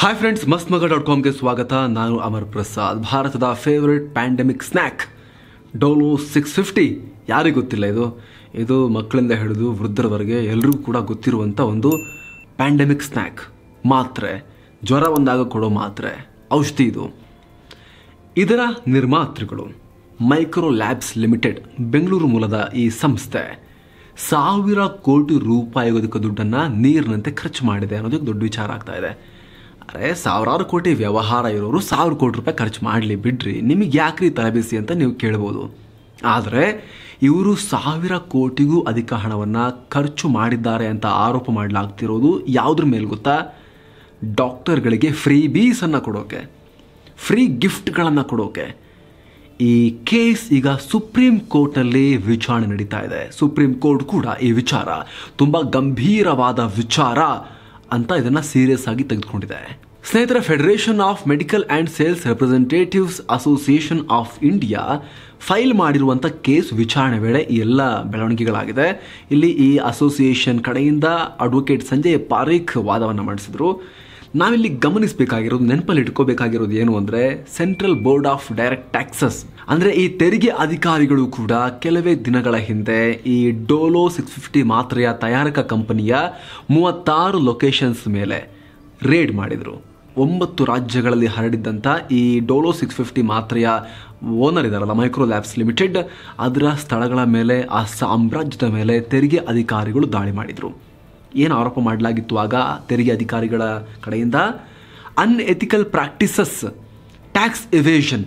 hi friends ಮಸ್ತ್ ಮಗ dot ಕಾಮ್ಗೆ ಸ್ವಾಗತ ನಾನು ಅಮರ್ ಪ್ರಸಾದ್ ಭಾರತದ favourite pandemic snack Dolo six fifty ಯಾರಿಗೂ ಗೊತ್ತಿಲ್ಲ ಇದು ಇದು ಮಕ್ಕಳಿಂದ ಹಿಡಿದು ವೃದ್ಧರವರೆಗೆ ಎಲ್ರಿಗೂ ಕೂಡ ಗೊತ್ತಿರುವಂಥ ಒಂದು ಪ್ಯಾಂಡಮಿಕ್ ಸ್ನ್ಯಾಕ್ ಮಾತ್ರೆ ಜ್ವರ ಒಂದಾಗ ಕೊಡೋ ಮಾತ್ರೆ ಔಷಧಿ ಇದು ಇದರ ನಿರ್ಮಾತೃಗಳು ಮೈಕ್ರೋ ಲ್ಯಾಬ್ಸ್ ಲಿಮಿಟೆಡ್ ಬೆಂಗಳೂರು ಮೂಲದ ಈ ಸಂಸ್ಥೆ ಸಾವಿರ ಕೋಟಿ ರೂಪಾಯಿ ದುಡ್ಡನ್ನು ನೀರಿನಂತೆ ಖರ್ಚು ಮಾಡಿದೆ ಅನ್ನೋದಕ್ಕೆ ದೊಡ್ಡ ವಿಚಾರ ಆಗ್ತಾ ಇದೆ ಅರೆ ಸಾವಿರಾರು ಕೋಟಿ ವ್ಯವಹಾರ ಇರೋರು ಸಾವಿರ ಕೋಟಿ ರೂಪಾಯಿ ಖರ್ಚು ಮಾಡಲಿ ಬಿಡ್ರಿ ನಿಮಗೆ ಯಾಕ್ರಿ ತಲೆಬಿಸಿ ಅಂತ ನೀವು ಕೇಳ್ಬೋದು ಆದರೆ ಇವರು ಸಾವಿರ ಕೋಟಿಗೂ ಅಧಿಕ ಹಣವನ್ನು ಖರ್ಚು ಮಾಡಿದ್ದಾರೆ ಅಂತ ಆರೋಪ ಮಾಡಲಾಗ್ತಿರೋದು ಯಾವುದ್ರ ಮೇಲೆ ಗೊತ್ತಾ ಡಾಕ್ಟರ್ಗಳಿಗೆ ಫ್ರೀ ಬೀಸನ್ನು ಕೊಡೋಕೆ ಫ್ರೀ ಗಿಫ್ಟ್ಗಳನ್ನು ಕೊಡೋಕೆ ಈ ಕೇಸ್ ಈಗ ಸುಪ್ರೀಂ ಕೋರ್ಟ್ನಲ್ಲಿ ವಿಚಾರಣೆ ನಡೀತಾ ಇದೆ ಸುಪ್ರೀಂ ಕೋರ್ಟ್ ಕೂಡ ಈ ವಿಚಾರ ತುಂಬ ಗಂಭೀರವಾದ ವಿಚಾರ ಅಂತ ಇದನ್ನ ಸೀರಿಯಸ್ ಆಗಿ ತೆಗೆದುಕೊಂಡಿದೆ ಸ್ನೇಹಿತರ federation of medical and sales representatives association of India file ಮಾಡಿರುವಂಥ ಕೇಸ್ ವಿಚಾರಣೆ ವೇಳೆ ಈ ಎಲ್ಲ ಬೆಳವಣಿಗೆಗಳಾಗಿದೆ ಇಲ್ಲಿ ಈ ಅಸೋಸಿಯೇಷನ್ ಕಡೆಯಿಂದ ಅಡ್ವೊಕೇಟ್ ಸಂಜಯ್ ಪಾರೀಖ್ ವಾದವನ್ನು ಮಂಡಿಸಿದರು ನಾವಿಲ್ಲಿ ಗಮನಿಸಬೇಕಾಗಿರೋದು ನೆನಪಲ್ಲಿ ಇಟ್ಕೋಬೇಕಾಗಿರೋದು ಏನು ಅಂದರೆ central board of direct taxes ಅಂದರೆ ಈ ತೆರಿಗೆ ಅಧಿಕಾರಿಗಳು ಕೂಡ ಕೆಲವೇ ದಿನಗಳ ಹಿಂದೆ ಈ ಡೋಲೋ ಸಿಕ್ಸ್ ಫಿಫ್ಟಿ ಮಾತ್ರೆಯ ತಯಾರಕ ಕಂಪನಿಯ ಮೂವತ್ತಾರು ಲೊಕೇಶನ್ಸ್ ಮೇಲೆ ರೇಡ್ ಮಾಡಿದರು ಒಂಬತ್ತು ರಾಜ್ಯಗಳಲ್ಲಿ ಹರಡಿದ್ದಂಥ ಈ ಡೋಲೋ ಸಿಕ್ಸ್ ಫಿಫ್ಟಿ ಮಾತ್ರೆಯ ಓನರ್ ಇದಾರಲ್ಲ ಮೈಕ್ರೋ ಲ್ಯಾಬ್ಸ್ ಲಿಮಿಟೆಡ್ ಅದರ ಸ್ಥಳಗಳ ಮೇಲೆ ಆ ಸಾಮ್ರಾಜ್ಯದ ಮೇಲೆ ತೆರಿಗೆ ಅಧಿಕಾರಿಗಳು ದಾಳಿ ಮಾಡಿದರು ಏನು ಆರೋಪ ಮಾಡಲಾಗಿತ್ತು ಆಗ ತೆರಿಗೆ ಅಧಿಕಾರಿಗಳ ಕಡೆಯಿಂದ ಅನ್ಎಥಿಕಲ್ ಪ್ರಾಕ್ಟೀಸಸ್ ಟ್ಯಾಕ್ಸ್ ಇವೇಷನ್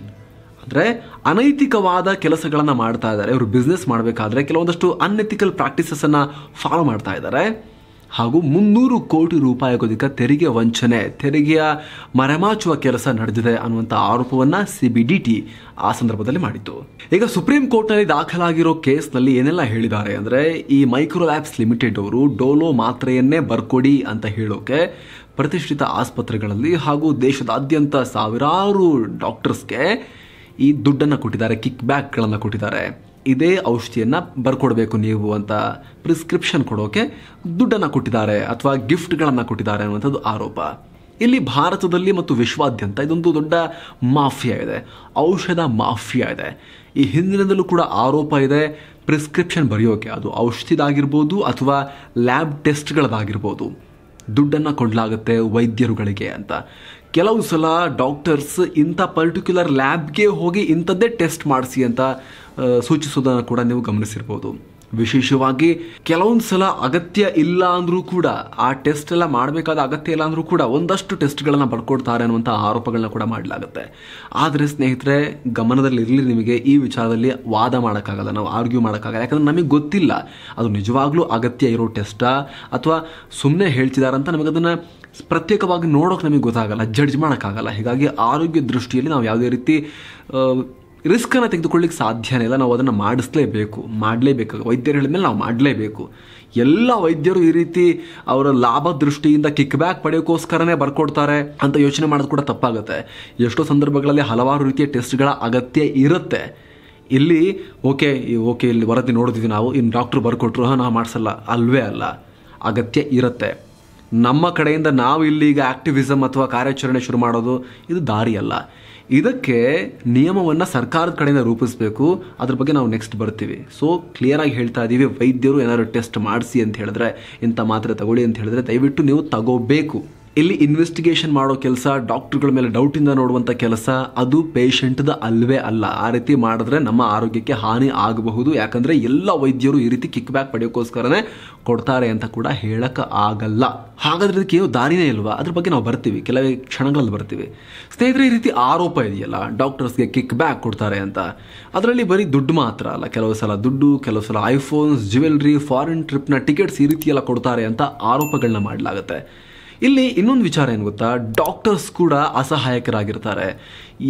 ಅಂದರೆ ಅನೈತಿಕವಾದ ಕೆಲಸಗಳನ್ನು ಮಾಡ್ತಾ ಇದ್ದಾರೆ ಇವರು ಬಿಸ್ನೆಸ್ ಮಾಡಬೇಕಾದ್ರೆ ಕೆಲವೊಂದಷ್ಟು ಅನ್ಎಥಿಕಲ್ ಪ್ರಾಕ್ಟೀಸಸ್ಸನ್ನು ಫಾಲೋ ಮಾಡ್ತಾ ಇದ್ದಾರೆ ಹಾಗೂ ಮುನ್ನೂರು ಕೋಟಿ ಗೋದಿಕ ತೆರಿಗೆ ವಂಚನೆ ತೆರಿಗೆಯ ಮರೆಮಾಚುವ ಕೆಲಸ ನಡೆದಿದೆ ಅನ್ನುವಂಥ ಆರೋಪವನ್ನು ಸಿ ಬಿ ಡಿ ಟಿ ಆ ಸಂದರ್ಭದಲ್ಲಿ ಮಾಡಿತು ಈಗ ಸುಪ್ರೀಂ ಕೋರ್ಟ್ನಲ್ಲಿ ದಾಖಲಾಗಿರೋ ಕೇಸ್ನಲ್ಲಿ ಏನೆಲ್ಲ ಹೇಳಿದ್ದಾರೆ ಅಂದರೆ ಈ ಮೈಕ್ರೋ ಆ್ಯಪ್ಸ್ ಲಿಮಿಟೆಡ್ ಅವರು ಡೋಲೋ ಮಾತ್ರೆಯನ್ನೇ ಬರ್ಕೊಡಿ ಅಂತ ಹೇಳೋಕೆ ಪ್ರತಿಷ್ಠಿತ ಆಸ್ಪತ್ರೆಗಳಲ್ಲಿ ಹಾಗೂ ದೇಶದಾದ್ಯಂತ ಸಾವಿರಾರು ಡಾಕ್ಟರ್ಸ್ಗೆ ಈ ದುಡ್ಡನ್ನು ಕೊಟ್ಟಿದ್ದಾರೆ ಕಿಕ್ ಬ್ಯಾಕ್ಗಳನ್ನು ಕೊಟ್ಟಿದ್ದಾರೆ ಇದೇ ಔಷಧಿಯನ್ನು ಬರ್ಕೊಡ್ಬೇಕು ನೀವು ಅಂತ ಪ್ರಿಸ್ಕ್ರಿಪ್ಷನ್ ಕೊಡೋಕೆ ದುಡ್ಡನ್ನು ಕೊಟ್ಟಿದ್ದಾರೆ ಅಥವಾ ಗಿಫ್ಟ್ಗಳನ್ನು ಕೊಟ್ಟಿದ್ದಾರೆ ಅನ್ನುವಂಥದ್ದು ಆರೋಪ ಇಲ್ಲಿ ಭಾರತದಲ್ಲಿ ಮತ್ತು ವಿಶ್ವಾದ್ಯಂತ ಇದೊಂದು ದೊಡ್ಡ ಮಾಫಿಯಾ ಇದೆ ಔಷಧ ಮಾಫಿಯಾ ಇದೆ ಈ ಹಿಂದಿನಿಂದಲೂ ಕೂಡ ಆರೋಪ ಇದೆ ಪ್ರಿಸ್ಕ್ರಿಪ್ಷನ್ ಬರೆಯೋಕೆ ಅದು ಔಷಧಿದಾಗಿರ್ಬೋದು ಅಥವಾ ಲ್ಯಾಬ್ ಟೆಸ್ಟ್ಗಳದಾಗಿರ್ಬೋದು ದುಡ್ಡನ್ನು ಕೊಡಲಾಗುತ್ತೆ ವೈದ್ಯರುಗಳಿಗೆ ಅಂತ ಕೆಲವು ಸಲ ಡಾಕ್ಟರ್ಸ್ ಇಂಥ ಪರ್ಟಿಕ್ಯುಲರ್ ಲ್ಯಾಬ್ಗೆ ಹೋಗಿ ಇಂಥದ್ದೇ ಟೆಸ್ಟ್ ಮಾಡಿಸಿ ಅಂತ ಸೂಚಿಸೋದನ್ನು ಕೂಡ ನೀವು ಗಮನಿಸಿರ್ಬೋದು ವಿಶೇಷವಾಗಿ ಕೆಲವೊಂದ್ಸಲ ಸಲ ಅಗತ್ಯ ಇಲ್ಲ ಅಂದ್ರೂ ಕೂಡ ಆ ಟೆಸ್ಟ್ ಎಲ್ಲ ಮಾಡಬೇಕಾದ ಅಗತ್ಯ ಇಲ್ಲ ಅಂದ್ರೂ ಕೂಡ ಒಂದಷ್ಟು ಟೆಸ್ಟ್ಗಳನ್ನು ಪಡ್ಕೊಡ್ತಾರೆ ಅನ್ನುವಂಥ ಆರೋಪಗಳನ್ನ ಕೂಡ ಮಾಡಲಾಗುತ್ತೆ ಆದರೆ ಸ್ನೇಹಿತರೆ ಗಮನದಲ್ಲಿರಲಿ ನಿಮಗೆ ಈ ವಿಚಾರದಲ್ಲಿ ವಾದ ಮಾಡೋಕ್ಕಾಗಲ್ಲ ನಾವು ಆರ್ಗ್ಯೂ ಮಾಡೋಕ್ಕಾಗಲ್ಲ ಯಾಕಂದ್ರೆ ನಮಗೆ ಗೊತ್ತಿಲ್ಲ ಅದು ನಿಜವಾಗ್ಲೂ ಅಗತ್ಯ ಇರೋ ಟೆಸ್ಟಾ ಅಥವಾ ಸುಮ್ಮನೆ ಹೇಳ್ತಿದಾರಂತ ನಮಗದನ್ನು ಪ್ರತ್ಯೇಕವಾಗಿ ನೋಡೋಕೆ ನಮಗೆ ಗೊತ್ತಾಗಲ್ಲ ಜಡ್ಜ್ ಮಾಡೋಕ್ಕಾಗಲ್ಲ ಹೀಗಾಗಿ ಆರೋಗ್ಯ ದೃಷ್ಟಿಯಲ್ಲಿ ನಾವು ಯಾವುದೇ ರೀತಿ ರಿಸ್ಕನ್ನು ತೆಗೆದುಕೊಳ್ಳಿಕ್ಕೆ ಸಾಧ್ಯನೇ ಇಲ್ಲ ನಾವು ಅದನ್ನು ಮಾಡಿಸ್ಲೇಬೇಕು ಮಾಡಲೇಬೇಕು ವೈದ್ಯರು ಹೇಳಿದ ಮೇಲೆ ನಾವು ಮಾಡಲೇಬೇಕು ಎಲ್ಲ ವೈದ್ಯರು ಈ ರೀತಿ ಅವರ ಲಾಭ ದೃಷ್ಟಿಯಿಂದ ಕಿಕ್ ಬ್ಯಾಕ್ ಪಡೆಯೋಕ್ಕೋಸ್ಕರನೇ ಬರ್ಕೊಡ್ತಾರೆ ಅಂತ ಯೋಚನೆ ಮಾಡೋದು ಕೂಡ ತಪ್ಪಾಗುತ್ತೆ ಎಷ್ಟೋ ಸಂದರ್ಭಗಳಲ್ಲಿ ಹಲವಾರು ರೀತಿಯ ಟೆಸ್ಟ್ಗಳ ಅಗತ್ಯ ಇರುತ್ತೆ ಇಲ್ಲಿ ಓಕೆ ಓಕೆ ಇಲ್ಲಿ ವರದಿ ನೋಡಿದ್ವಿ ನಾವು ಇನ್ನು ಡಾಕ್ಟ್ರು ಬರ್ಕೊಟ್ರು ನಾವು ಮಾಡಿಸಲ್ಲ ಅಲ್ವೇ ಅಲ್ಲ ಅಗತ್ಯ ಇರುತ್ತೆ ನಮ್ಮ ಕಡೆಯಿಂದ ನಾವು ಈಗ ಆ್ಯಕ್ಟಿವಿಸಮ್ ಅಥವಾ ಕಾರ್ಯಾಚರಣೆ ಶುರು ಮಾಡೋದು ಇದು ದಾರಿಯಲ್ಲ ಇದಕ್ಕೆ ನಿಯಮವನ್ನು ಸರ್ಕಾರದ ಕಡೆಯಿಂದ ರೂಪಿಸಬೇಕು ಅದ್ರ ಬಗ್ಗೆ ನಾವು ನೆಕ್ಸ್ಟ್ ಬರ್ತೀವಿ ಸೊ ಕ್ಲಿಯರಾಗಿ ಹೇಳ್ತಾ ಇದ್ದೀವಿ ವೈದ್ಯರು ಏನಾದರೂ ಟೆಸ್ಟ್ ಮಾಡಿಸಿ ಅಂತ ಹೇಳಿದ್ರೆ ಇಂಥ ಮಾತ್ರೆ ತಗೊಳ್ಳಿ ಅಂತ ಹೇಳಿದ್ರೆ ದಯವಿಟ್ಟು ನೀವು ತಗೋಬೇಕು ಇಲ್ಲಿ ಇನ್ವೆಸ್ಟಿಗೇಷನ್ ಮಾಡೋ ಕೆಲಸ ಡಾಕ್ಟರ್ಗಳ ಮೇಲೆ ಡೌಟಿಂದ ನೋಡುವಂಥ ಕೆಲಸ ಅದು ಪೇಷಂಟ್ದ ಅಲ್ವೇ ಅಲ್ಲ ಆ ರೀತಿ ಮಾಡಿದ್ರೆ ನಮ್ಮ ಆರೋಗ್ಯಕ್ಕೆ ಹಾನಿ ಆಗಬಹುದು ಯಾಕಂದರೆ ಎಲ್ಲ ವೈದ್ಯರು ಈ ರೀತಿ ಕಿಕ್ ಬ್ಯಾಕ್ ಪಡೆಯೋಕ್ಕೋಸ್ಕರನೇ ಕೊಡ್ತಾರೆ ಅಂತ ಕೂಡ ಹೇಳಕ್ಕೆ ಆಗಲ್ಲ ಹಾಗಾದ್ರೆ ಇದಕ್ಕೆ ಏನು ದಾರಿನೇ ಇಲ್ವಾ ಅದ್ರ ಬಗ್ಗೆ ನಾವು ಬರ್ತೀವಿ ಕೆಲವೇ ಕ್ಷಣಗಳಲ್ಲಿ ಬರ್ತೀವಿ ಸ್ನೇಹಿತರೆ ಈ ರೀತಿ ಆರೋಪ ಇದೆಯಲ್ಲ ಡಾಕ್ಟರ್ಸ್ಗೆ ಕಿಕ್ ಬ್ಯಾಕ್ ಕೊಡ್ತಾರೆ ಅಂತ ಅದರಲ್ಲಿ ಬರೀ ದುಡ್ಡು ಮಾತ್ರ ಅಲ್ಲ ಕೆಲವು ಸಲ ದುಡ್ಡು ಕೆಲವು ಸಲ ಐಫೋನ್ಸ್ ಜ್ಯುವೆಲ್ರಿ ಫಾರಿನ್ ಟ್ರಿಪ್ನ ಟಿಕೆಟ್ಸ್ ಈ ರೀತಿ ಕೊಡ್ತಾರೆ ಅಂತ ಆರೋಪಗಳನ್ನ ಮಾಡಲಾಗುತ್ತೆ ಇಲ್ಲಿ ಇನ್ನೊಂದು ವಿಚಾರ ಏನು ಗೊತ್ತಾ ಡಾಕ್ಟರ್ಸ್ ಕೂಡ ಅಸಹಾಯಕರಾಗಿರ್ತಾರೆ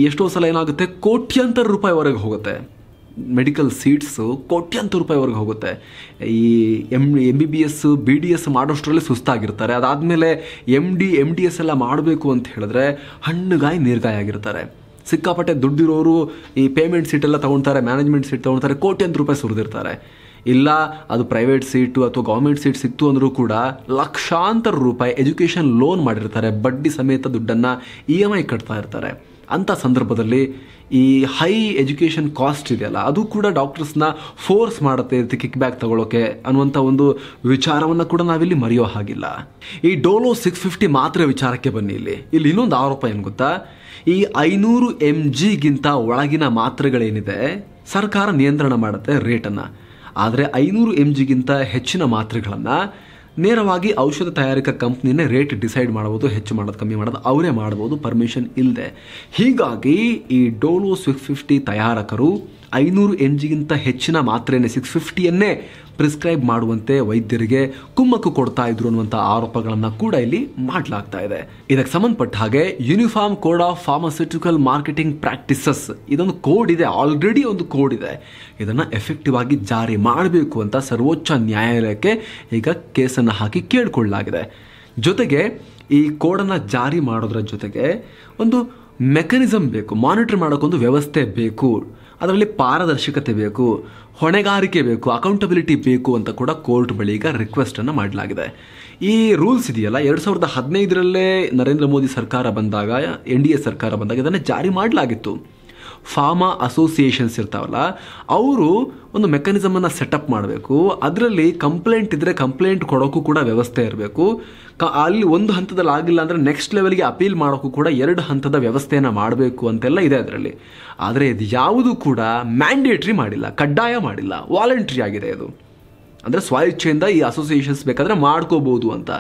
ಎಷ್ಟೋ ಸಲ ಏನಾಗುತ್ತೆ ಕೋಟ್ಯಂತರ ರೂಪಾಯಿವರೆಗೆ ಹೋಗುತ್ತೆ ಮೆಡಿಕಲ್ ಸೀಟ್ಸು ಕೋಟ್ಯಂತರ ರೂಪಾಯಿವರೆಗೆ ಹೋಗುತ್ತೆ ಈ M M B B S B D S ಮಾಡೋಷ್ಟರಲ್ಲಿ ಸುಸ್ತಾಗಿರ್ತಾರೆ ಅದಾದಮೇಲೆ M D M D S ಎಲ್ಲ ಮಾಡಬೇಕು ಅಂತ ಹೇಳಿದ್ರೆ ಹಣ್ಣುಗಾಯಿ ನೀರ್ಗಾಯಿ ಆಗಿರ್ತಾರೆ ಸಿಕ್ಕಾಪಟ್ಟೆ ದುಡ್ಡಿರೋರು ಈ ಪೇಮೆಂಟ್ ಸೀಟೆಲ್ಲ ತೊಗೊಳ್ತಾರೆ ಮ್ಯಾನೇಜ್ಮೆಂಟ್ ಸೀಟ್ ತೊಗೊಳ್ತಾರೆ ಕೋಟ್ಯಂತರ ರೂಪಾಯಿ ಸುರಿದಿರ್ತಾರೆ ಇಲ್ಲ ಅದು ಪ್ರೈವೇಟ್ ಸೀಟು ಅಥವಾ ಗೌರ್ಮೆಂಟ್ ಸೀಟ್ ಸಿಕ್ತು ಅಂದರೂ ಕೂಡ ಲಕ್ಷಾಂತರ ರೂಪಾಯಿ ಎಜುಕೇಷನ್ ಲೋನ್ ಮಾಡಿರ್ತಾರೆ ಬಡ್ಡಿ ಸಮೇತ ದುಡ್ಡನ್ನು ಇ e ಎಮ್ ಐ ಕಟ್ತಾ ಇರ್ತಾರೆ ಅಂಥ ಸಂದರ್ಭದಲ್ಲಿ ಈ ಹೈ ಎಜುಕೇಷನ್ ಕಾಸ್ಟ್ ಇದೆಯಲ್ಲ ಅದು ಕೂಡ ಡಾಕ್ಟರ್ಸ್ನ ಫೋರ್ಸ್ ಮಾಡುತ್ತೆ ಇದಕ್ಕೆ ಕಿಕ್ ಬ್ಯಾಕ್ ತಗೊಳ್ಳೋಕೆ ಅನ್ನುವಂಥ ಒಂದು ವಿಚಾರವನ್ನು ಕೂಡ ನಾವಿಲ್ಲಿ ಮರೆಯೋ ಹಾಗಿಲ್ಲ ಈ ಡೋಲೋ ಸಿಕ್ಸ್ ಫಿಫ್ಟಿ ಮಾತ್ರ ವಿಚಾರಕ್ಕೆ ಬನ್ನಿ ಇಲ್ಲಿ ಇಲ್ಲಿ ಇನ್ನೊಂದು ಆರೋಪ ಏನು ಗೊತ್ತಾ ಈ ಐನೂರು ಎಮ್ ಜಿಗಿಂತ ಒಳಗಿನ ಮಾತ್ರೆಗಳೇನಿದೆ ಸರ್ಕಾರ ನಿಯಂತ್ರಣ ಮಾಡುತ್ತೆ ರೇಟನ್ನು ಆದರೆ ಐನೂರು ಎಮ್ ಜಿಗಿಂತ ಹೆಚ್ಚಿನ ಮಾತ್ರೆಗಳನ್ನು ನೇರವಾಗಿ ಔಷಧ ತಯಾರಿಕಾ ಕಂಪ್ನಿನೇ ರೇಟ್ ಡಿಸೈಡ್ ಮಾಡ್ಬೋದು ಹೆಚ್ಚು ಮಾಡೋದು ಕಮ್ಮಿ ಮಾಡೋದು ಅವರೇ ಮಾಡ್ಬೋದು ಪರ್ಮಿಷನ್ ಇಲ್ಲದೆ ಹೀಗಾಗಿ ಈ ಡೋಲೋ ಸಿಕ್ಸ್ ಫಿಫ್ಟಿ ತಯಾರಕರು ಐನೂರು ಎನ್ ಜಿಗಿಂತ ಹೆಚ್ಚಿನ ಮಾತ್ರೆಯನ್ನೇ ಸಿಕ್ಸ್ ಫಿಫ್ಟಿಯನ್ನೇ ಪ್ರಿಸ್ಕ್ರೈಬ್ ಮಾಡುವಂತೆ ವೈದ್ಯರಿಗೆ ಕುಮ್ಮಕ್ಕು ಕೊಡ್ತಾ ಇದ್ರು ಅನ್ನುವಂಥ ಆರೋಪಗಳನ್ನು ಕೂಡ ಇಲ್ಲಿ ಮಾಡಲಾಗ್ತಾ ಇದೆ ಇದಕ್ಕೆ ಸಂಬಂಧಪಟ್ಟ ಹಾಗೆ uniform code of pharmaceutical marketing practices ಇದೊಂದು ಕೋಡ್ ಇದೆ ಆಲ್ರೆಡಿ ಒಂದು ಕೋಡ್ ಇದೆ ಇದನ್ನು ಎಫೆಕ್ಟಿವ್ ಆಗಿ ಜಾರಿ ಮಾಡಬೇಕು ಅಂತ ಸರ್ವೋಚ್ಚ ನ್ಯಾಯಾಲಯಕ್ಕೆ ಈಗ ಕೇಸನ್ನು ಹಾಕಿ ಕೇಳಿಕೊಳ್ಳಲಾಗಿದೆ ಜೊತೆಗೆ ಈ ಕೋಡನ್ನು ಜಾರಿ ಮಾಡೋದ್ರ ಜೊತೆಗೆ ಒಂದು ಮೆಕನಿಸಮ್ ಬೇಕು ಮಾನಿಟರ್ ಮಾಡೋಕ್ಕೊಂದು ವ್ಯವಸ್ಥೆ ಬೇಕು ಅದರಲ್ಲಿ ಪಾರದರ್ಶಕತೆ ಬೇಕು ಹೊಣೆಗಾರಿಕೆ ಬೇಕು ಅಕೌಂಟಬಿಲಿಟಿ ಬೇಕು ಅಂತ ಕೂಡ ಕೋರ್ಟ್ ಬಳಿ ಈಗ ರಿಕ್ವೆಸ್ಟನ್ನು ಮಾಡಲಾಗಿದೆ ಈ ರೂಲ್ಸ್ ಇದೆಯಲ್ಲ ಎರಡು ಸಾವಿರದ ಹದಿನೈದರಲ್ಲೇ ನರೇಂದ್ರ ಮೋದಿ ಸರ್ಕಾರ ಬಂದಾಗ ಎನ್ ಡಿ ಎ ಸರ್ಕಾರ ಬಂದಾಗ ಇದನ್ನು ಜಾರಿ ಮಾಡಲಾಗಿತ್ತು ಫಾರ್ಮಾ ಅಸೋಸಿಯೇಷನ್ಸ್ ಇರ್ತಾವಲ್ಲ ಅವರು ಒಂದು ಮೆಕ್ಯಾನಿಸಮನ್ನು ಸೆಟಪ್ ಮಾಡಬೇಕು ಅದರಲ್ಲಿ ಕಂಪ್ಲೇಂಟ್ ಇದ್ದರೆ ಕಂಪ್ಲೇಂಟ್ ಕೊಡೋಕ್ಕೂ ಕೂಡ ವ್ಯವಸ್ಥೆ ಇರಬೇಕು ಅಲ್ಲಿ ಒಂದು ಹಂತದಲ್ಲಿ ಆಗಿಲ್ಲ ಅಂದರೆ ನೆಕ್ಸ್ಟ್ ಲೆವೆಲ್ಗೆ ಅಪೀಲ್ ಮಾಡೋಕ್ಕೂ ಕೂಡ ಎರಡು ಹಂತದ ವ್ಯವಸ್ಥೆಯನ್ನು ಮಾಡಬೇಕು ಅಂತೆಲ್ಲ ಇದೆ ಅದರಲ್ಲಿ ಆದರೆ ಇದು ಯಾವುದು ಕೂಡ ಮ್ಯಾಂಡೇಟ್ರಿ ಮಾಡಿಲ್ಲ ಕಡ್ಡಾಯ ಮಾಡಿಲ್ಲ ವಾಲಂಟ್ರಿ ಆಗಿದೆ ಇದು ಅಂದರೆ ಸ್ವಇಚ್ಛೆಯಿಂದ ಈ ಅಸೋಸಿಯೇಷನ್ಸ್ ಬೇಕಾದರೆ ಮಾಡ್ಕೋಬೋದು ಅಂತ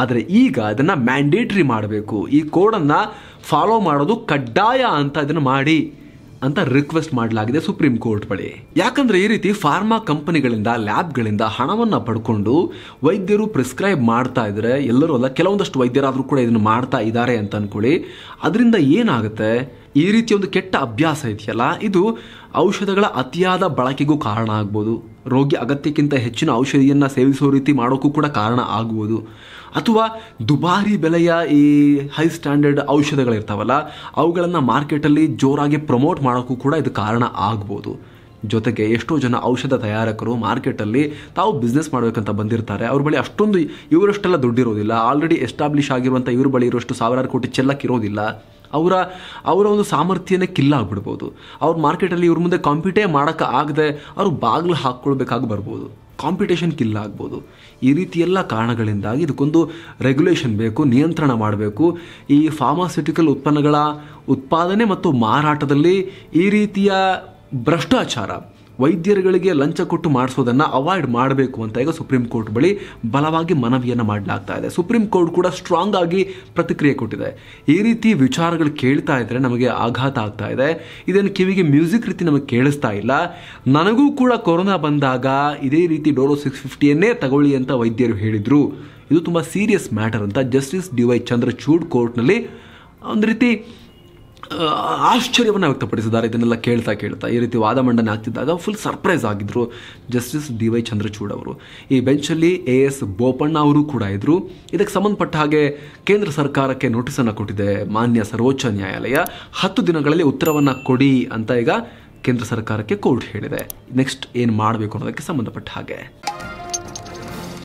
ಆದರೆ ಈಗ ಅದನ್ನು ಮ್ಯಾಂಡೇಟ್ರಿ ಮಾಡಬೇಕು ಈ ಕೋಡನ್ನು ಫಾಲೋ ಮಾಡೋದು ಕಡ್ಡಾಯ ಅಂತ ಇದನ್ನು ಮಾಡಿ ಅಂತ ರಿಕ್ವೆಸ್ಟ್ ಮಾಡಲಾಗಿದೆ ಸುಪ್ರೀಂ ಕೋರ್ಟ್ ಬಳಿ ಯಾಕಂದ್ರೆ ಈ ರೀತಿ ಫಾರ್ಮಾ ಕಂಪನಿಗಳಿಂದ ಲ್ಯಾಬ್ಗಳಿಂದ ಹಣವನ್ನ ಪಡ್ಕೊಂಡು ವೈದ್ಯರು ಪ್ರಿಸ್ಕ್ರೈಬ್ ಮಾಡ್ತಾ ಇದ್ರೆ ಎಲ್ಲರೂ ಅಲ್ಲ ಕೆಲವೊಂದಷ್ಟು ವೈದ್ಯರಾದರೂ ಕೂಡ ಇದನ್ನು ಮಾಡ್ತಾ ಇದ್ದಾರೆ ಅಂತ ಅನ್ಕೊಳ್ಳಿ ಅದರಿಂದ ಏನಾಗುತ್ತೆ ಈ ರೀತಿ ಒಂದು ಕೆಟ್ಟ ಅಭ್ಯಾಸ ಇದೆಯಲ್ಲ ಇದು ಔಷಧಗಳ ಅತಿಯಾದ ಬಳಕೆಗೂ ಕಾರಣ ಆಗ್ಬೋದು ರೋಗಿ ಅಗತ್ಯಕ್ಕಿಂತ ಹೆಚ್ಚಿನ ಔಷಧಿಯನ್ನು ಸೇವಿಸೋ ರೀತಿ ಮಾಡೋಕ್ಕೂ ಕೂಡ ಕಾರಣ ಆಗ್ಬೋದು ಅಥವಾ ದುಬಾರಿ ಬೆಲೆಯ ಈ ಹೈ ಸ್ಟ್ಯಾಂಡರ್ಡ್ ಔಷಧಗಳಿರ್ತಾವಲ್ಲ ಅವುಗಳನ್ನು ಮಾರ್ಕೆಟಲ್ಲಿ ಜೋರಾಗಿ ಪ್ರಮೋಟ್ ಮಾಡೋಕ್ಕೂ ಕೂಡ ಇದು ಕಾರಣ ಆಗ್ಬೋದು ಜೊತೆಗೆ ಎಷ್ಟೋ ಜನ ಔಷಧ ತಯಾರಕರು ಮಾರ್ಕೆಟಲ್ಲಿ ತಾವು ಬಿಸ್ನೆಸ್ ಮಾಡಬೇಕಂತ ಬಂದಿರ್ತಾರೆ ಅವ್ರ ಬಳಿ ಅಷ್ಟೊಂದು ಇವರಷ್ಟೆಲ್ಲ ದುಡ್ಡಿರೋದಿಲ್ಲ ಆಲ್ರೆಡಿ ಎಸ್ಟಾಬ್ಲಿಷ್ ಆಗಿರುವಂಥ ಇವ್ರ ಬಳಿ ಇರೋಷ್ಟು ಸಾವಿರಾರು ಕೋಟಿ ಚೆಲ್ಲಕ್ಕಿರೋದಿಲ್ಲ ಅವರ ಅವರ ಒಂದು ಸಾಮರ್ಥ್ಯನೇ ಕಿಲ್ಲ ಆಗ್ಬಿಡ್ಬೋದು ಅವ್ರ ಮಾರ್ಕೆಟಲ್ಲಿ ಇವ್ರ ಮುಂದೆ ಕಾಂಪಿಟೇ ಮಾಡೋಕೆ ಆಗದೆ ಅವರು ಬಾಗಿಲು ಹಾಕ್ಕೊಳ್ಬೇಕಾಗಿ ಬರ್ಬೋದು ಕಾಂಪಿಟೇಷನ್ ಕಿಲ್ಲ ಆಗ್ಬೋದು ಈ ರೀತಿ ಎಲ್ಲ ಕಾರಣಗಳಿಂದಾಗಿ ಇದಕ್ಕೊಂದು ರೆಗ್ಯುಲೇಷನ್ ಬೇಕು ನಿಯಂತ್ರಣ ಮಾಡಬೇಕು ಈ ಫಾರ್ಮಾಸ್ಯುಟಿಕಲ್ ಉತ್ಪನ್ನಗಳ ಉತ್ಪಾದನೆ ಮತ್ತು ಮಾರಾಟದಲ್ಲಿ ಈ ರೀತಿಯ ಭ್ರಷ್ಟಾಚಾರ ವೈದ್ಯರುಗಳಿಗೆ ಲಂಚ ಕೊಟ್ಟು ಮಾಡಿಸೋದನ್ನು ಅವಾಯ್ಡ್ ಮಾಡಬೇಕು ಅಂತ ಈಗ ಸುಪ್ರೀಂ ಕೋರ್ಟ್ ಬಳಿ ಬಲವಾಗಿ ಮನವಿಯನ್ನು ಮಾಡಲಾಗ್ತಾ ಇದೆ ಸುಪ್ರೀಂ ಕೋರ್ಟ್ ಕೂಡ ಸ್ಟ್ರಾಂಗ್ ಆಗಿ ಪ್ರತಿಕ್ರಿಯೆ ಕೊಟ್ಟಿದೆ ಈ ರೀತಿ ವಿಚಾರಗಳು ಕೇಳ್ತಾ ಇದ್ರೆ ನಮಗೆ ಆಘಾತ ಆಗ್ತಾ ಇದೆ ಇದನ್ನು ಕಿವಿಗೆ ಮ್ಯೂಸಿಕ್ ರೀತಿ ನಮಗೆ ಕೇಳಿಸ್ತಾ ಇಲ್ಲ ನನಗೂ ಕೂಡ ಕೊರೋನಾ ಬಂದಾಗ ಇದೇ ರೀತಿ ಡೋಲೋ ಸಿಕ್ಸ್ ಫಿಫ್ಟಿಯನ್ನೇ ತಗೊಳ್ಳಿ ಅಂತ ವೈದ್ಯರು ಹೇಳಿದರು ಇದು ತುಂಬ ಸೀರಿಯಸ್ ಮ್ಯಾಟರ್ ಅಂತ ಜಸ್ಟಿಸ್ ಡಿ ವೈ ಚಂದ್ರಚೂಡ್ ಕೋರ್ಟ್ನಲ್ಲಿ ಒಂದು ರೀತಿ ಆಶ್ಚರ್ಯವನ್ನು ವ್ಯಕ್ತಪಡಿಸಿದ್ದಾರೆ ಇದನ್ನೆಲ್ಲ ಕೇಳ್ತಾ ಕೇಳ್ತಾ ಈ ರೀತಿ ವಾದ ಮಂಡನೆ ಆಗ್ತಿದ್ದಾಗ ಫುಲ್ ಸರ್ಪ್ರೈಸ್ ಆಗಿದ್ದರು ಜಸ್ಟಿಸ್ ಡಿ ವೈ ಚಂದ್ರಚೂಡ್ ಅವರು ಈ ಬೆಂಚಲ್ಲಿ ಎ ಎಸ್ ಬೋಪಣ್ಣ ಅವರು ಕೂಡ ಇದ್ದರು ಇದಕ್ಕೆ ಸಂಬಂಧಪಟ್ಟ ಹಾಗೆ ಕೇಂದ್ರ ಸರ್ಕಾರಕ್ಕೆ ನೋಟಿಸನ್ನು ಕೊಟ್ಟಿದೆ ಮಾನ್ಯ ಸರ್ವೋಚ್ಚ ನ್ಯಾಯಾಲಯ ಹತ್ತು ದಿನಗಳಲ್ಲಿ ಉತ್ತರವನ್ನು ಕೊಡಿ ಅಂತ ಈಗ ಕೇಂದ್ರ ಸರ್ಕಾರಕ್ಕೆ ಕೋರ್ಟ್ ಹೇಳಿದೆ ನೆಕ್ಸ್ಟ್ ಏನು ಮಾಡಬೇಕು ಅನ್ನೋದಕ್ಕೆ ಸಂಬಂಧಪಟ್ಟ ಹಾಗೆ